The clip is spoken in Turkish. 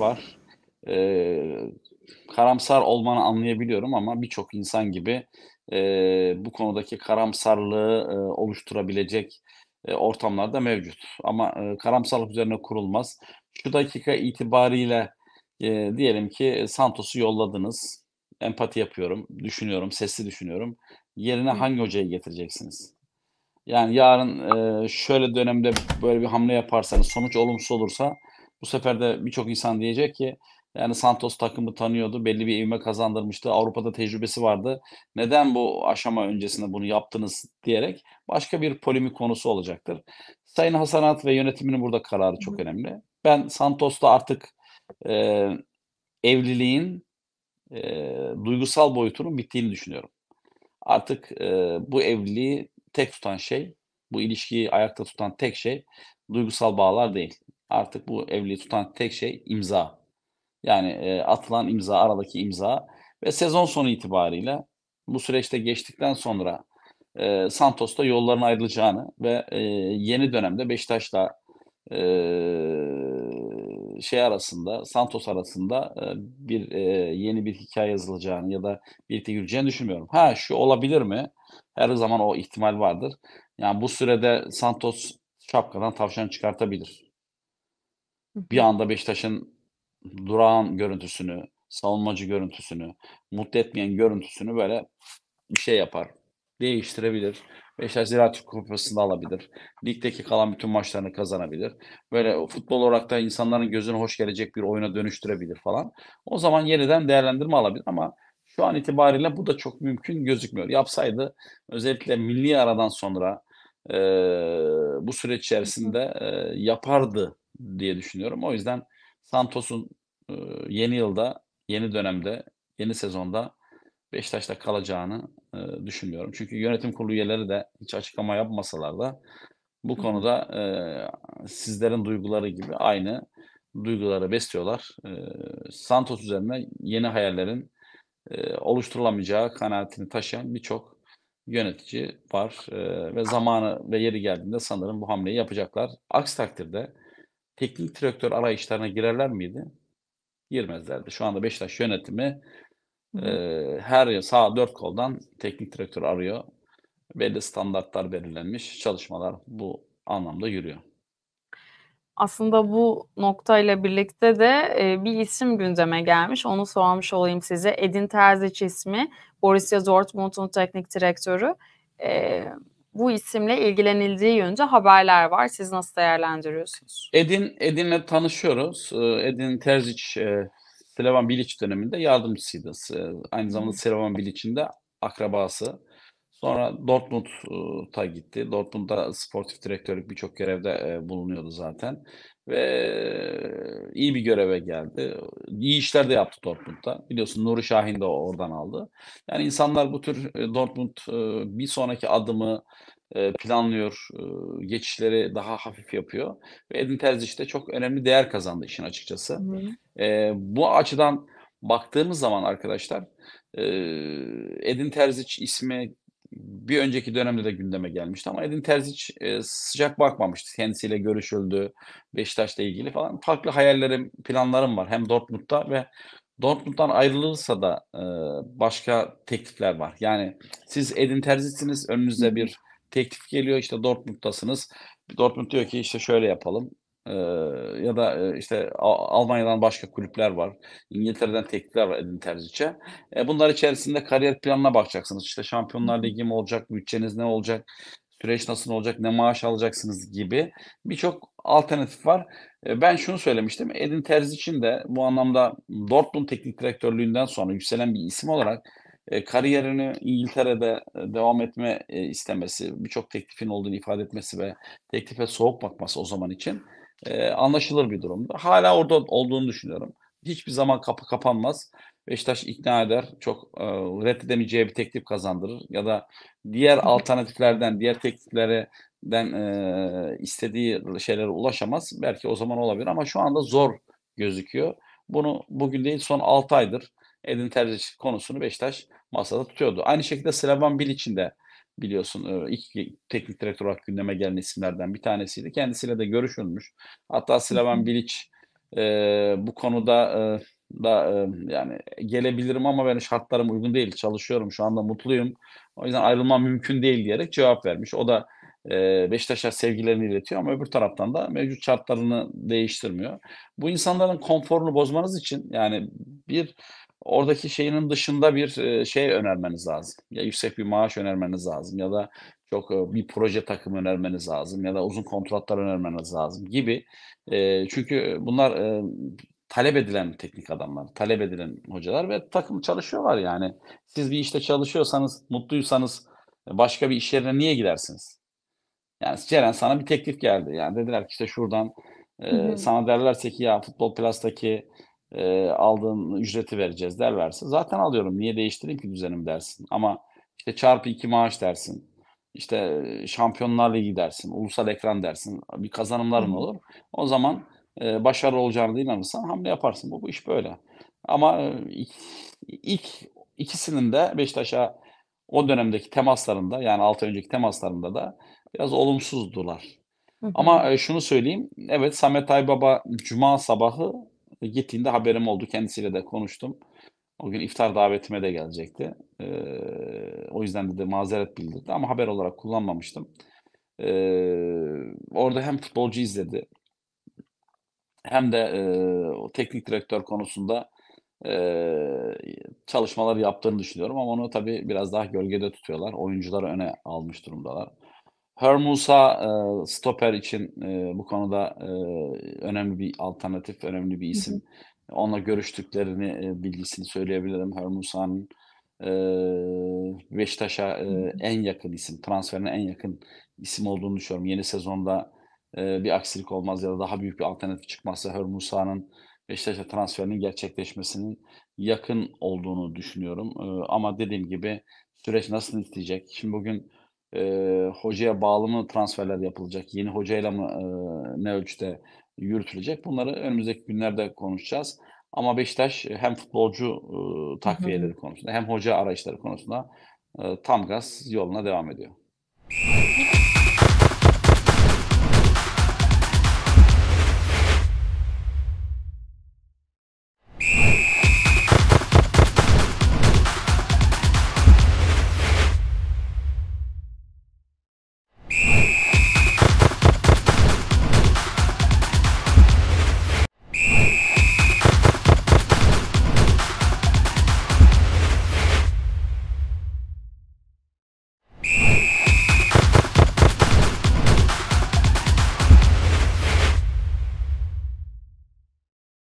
var. Ee, karamsar olmanı anlayabiliyorum ama birçok insan gibi e, bu konudaki karamsarlığı e, oluşturabilecek e, ortamlarda mevcut. Ama e, karamsarlık üzerine kurulmaz. Şu dakika itibariyle e, diyelim ki Santos'u yolladınız. Empati yapıyorum, düşünüyorum, sesli düşünüyorum. Yerine hangi hocayı getireceksiniz? Yani yarın e, şöyle dönemde böyle bir hamle yaparsanız sonuç olumsuz olursa bu sefer de birçok insan diyecek ki yani Santos takımı tanıyordu, belli bir ivme kazandırmıştı, Avrupa'da tecrübesi vardı. Neden bu aşama öncesinde bunu yaptınız diyerek başka bir polemik konusu olacaktır. Sayın Hasanat ve yönetiminin burada kararı çok önemli. Ben Santos'ta artık e, evliliğin e, duygusal boyutunun bittiğini düşünüyorum. Artık e, bu evliliği tek tutan şey, bu ilişkiyi ayakta tutan tek şey duygusal bağlar değil artık bu evliliği tutan tek şey imza. Yani e, atılan imza, aradaki imza ve sezon sonu itibariyle bu süreçte geçtikten sonra e, Santos'ta yolların ayrılacağını ve e, yeni dönemde Beşiktaş'la e, şey arasında, Santos arasında e, bir e, yeni bir hikaye yazılacağını ya da birlikte yürüyeceğini düşünmüyorum. Ha şu olabilir mi? Her zaman o ihtimal vardır. Yani bu sürede Santos şapkadan tavşan çıkartabilir. Bir anda Beşiktaş'ın durağan görüntüsünü, savunmacı görüntüsünü, mutlu etmeyen görüntüsünü böyle bir şey yapar. Değiştirebilir. Beşiktaş Ziraat Kupası'nı alabilir. Ligdeki kalan bütün maçlarını kazanabilir. Böyle futbol olarak da insanların gözüne hoş gelecek bir oyuna dönüştürebilir falan. O zaman yeniden değerlendirme alabilir ama şu an itibariyle bu da çok mümkün gözükmüyor. Yapsaydı özellikle milli aradan sonra e, bu süreç içerisinde e, yapardı diye düşünüyorum. O yüzden Santos'un e, yeni yılda, yeni dönemde, yeni sezonda Beşiktaş'ta kalacağını e, düşünmüyorum. Çünkü yönetim kurulu üyeleri de hiç açıklama yapmasalar da bu konuda e, sizlerin duyguları gibi aynı duyguları besliyorlar. E, Santos üzerine yeni hayallerin e, oluşturulamayacağı kanaatini taşıyan birçok yönetici var e, ve zamanı ve yeri geldiğinde sanırım bu hamleyi yapacaklar. Aksi takdirde teknik direktör arayışlarına girerler miydi? Girmezlerdi. Şu anda Beşiktaş yönetimi e, her sağ dört koldan teknik direktör arıyor. Belli standartlar belirlenmiş. Çalışmalar bu anlamda yürüyor. Aslında bu noktayla birlikte de e, bir isim gündeme gelmiş. Onu sormuş olayım size. Edin Terzic ismi. Borussia Dortmund'un teknik direktörü. E, bu isimle ilgilenildiği yönünde haberler var. Siz nasıl değerlendiriyorsunuz? Edin Edin'le tanışıyoruz. Ee, Edin Terzic e, Selvan Bilic döneminde yardımcısıydı. Aynı zamanda Selvan Bilic'in de akrabası. Sonra Dortmund'a gitti. Dortmund'da sportif direktörlük birçok görevde e, bulunuyordu zaten. Ve iyi bir göreve geldi. İyi işler de yaptı Dortmund'da. Biliyorsun Nuri Şahin de oradan aldı. Yani insanlar bu tür e, Dortmund e, bir sonraki adımı planlıyor, geçişleri daha hafif yapıyor. Ve Edin Terzic de çok önemli değer kazandı işin açıkçası. Hı. Bu açıdan baktığımız zaman arkadaşlar Edin Terzic ismi bir önceki dönemde de gündeme gelmişti ama Edin Terzic e, sıcak bakmamıştı. Kendisiyle görüşüldü Beşiktaş'la ilgili falan. Farklı hayallerim, planlarım var hem Dortmund'da ve Dortmund'dan ayrılırsa da e, başka teklifler var. Yani siz Edin Terzic'siniz, önünüze bir teklif geliyor işte Dortmund'dasınız. Dortmund diyor ki işte şöyle yapalım ya da işte Almanya'dan başka kulüpler var. İngiltere'den teklifler var Edin Terzic'e. E, bunlar içerisinde kariyer planına bakacaksınız. İşte Şampiyonlar Ligi mi olacak, bütçeniz ne olacak, süreç nasıl olacak, ne maaş alacaksınız gibi birçok alternatif var. E, ben şunu söylemiştim. Edin Terzic'in de bu anlamda Dortmund teknik direktörlüğünden sonra yükselen bir isim olarak e, kariyerini İngiltere'de devam etme istemesi, birçok teklifin olduğunu ifade etmesi ve teklife soğuk bakması o zaman için e, anlaşılır bir durumda. Hala orada olduğunu düşünüyorum. Hiçbir zaman kapı kapanmaz. Beşiktaş ikna eder. Çok e, reddedemeyeceği bir teklif kazandırır. Ya da diğer alternatiflerden, diğer tekliflerden e, istediği şeylere ulaşamaz. Belki o zaman olabilir ama şu anda zor gözüküyor. Bunu bugün değil son 6 aydır Edin Terzic konusunu Beşiktaş masada tutuyordu. Aynı şekilde Slavan Bilic'in de biliyorsun ilk teknik direktör olarak gündeme gelen isimlerden bir tanesiydi. Kendisiyle de görüşülmüş. Hatta Slaven Bilic e, bu konuda e, da e, yani gelebilirim ama benim şartlarım uygun değil. Çalışıyorum şu anda mutluyum. O yüzden ayrılmam mümkün değil diyerek cevap vermiş. O da e, Beşiktaş'a sevgilerini iletiyor ama öbür taraftan da mevcut şartlarını değiştirmiyor. Bu insanların konforunu bozmanız için yani bir oradaki şeyinin dışında bir e, şey önermeniz lazım. Ya yüksek bir maaş önermeniz lazım ya da çok e, bir proje takımı önermeniz lazım ya da uzun kontratlar önermeniz lazım gibi. E, çünkü bunlar talep edilen teknik adamlar, talep edilen hocalar ve takım çalışıyorlar yani. Siz bir işte çalışıyorsanız, mutluysanız başka bir iş yerine niye gidersiniz? Yani Ceren sana bir teklif geldi. Yani dediler ki işte şuradan e, sana derlerse ki ya Futbol Plus'taki e, aldığın ücreti vereceğiz derlerse zaten alıyorum niye değiştireyim ki düzenim dersin. Ama işte çarpı iki maaş dersin. İşte şampiyonlar ligi dersin. Ulusal ekran dersin. Bir kazanımların Hı. olur. O zaman e, başarılı olacağına inanırsan hamle yaparsın. Bu, bu iş böyle. Ama ilk, ilk ikisinin de Beşiktaş'a o dönemdeki temaslarında yani 6 önceki temaslarında da biraz olumsuzdular. Hı hı. Ama şunu söyleyeyim. Evet Samet Aybaba Cuma sabahı ve gittiğinde haberim oldu. Kendisiyle de konuştum. O gün iftar davetime de gelecekti. E, o yüzden de, de mazeret bildirdi ama haber olarak kullanmamıştım. E, orada hem futbolcu izledi hem de e, teknik direktör konusunda e, çalışmalar yaptığını düşünüyorum ama onu tabii biraz daha gölgede tutuyorlar. Oyuncuları öne almış durumdalar. Hermusa e, stoper için e, bu konuda e, önemli bir alternatif, önemli bir isim. Onla görüştüklerini, e, bilgisini söyleyebilirim. Hermusa'nın e, Beşiktaş'a e, en yakın isim, transferine en yakın isim olduğunu düşünüyorum. Yeni sezonda e, bir aksilik olmaz ya da daha büyük bir alternatif çıkmazsa Hermusa'nın Beşiktaş'a transferinin gerçekleşmesinin yakın olduğunu düşünüyorum. E, ama dediğim gibi süreç nasıl isteyecek? Şimdi bugün e, hocaya bağlı mı transferler yapılacak? Yeni hocayla mı e, ne ölçüde yürütülecek? Bunları önümüzdeki günlerde konuşacağız. Ama Beşiktaş hem futbolcu e, takviyeleri hı hı. konusunda hem hoca arayışları konusunda e, tam gaz yoluna devam ediyor.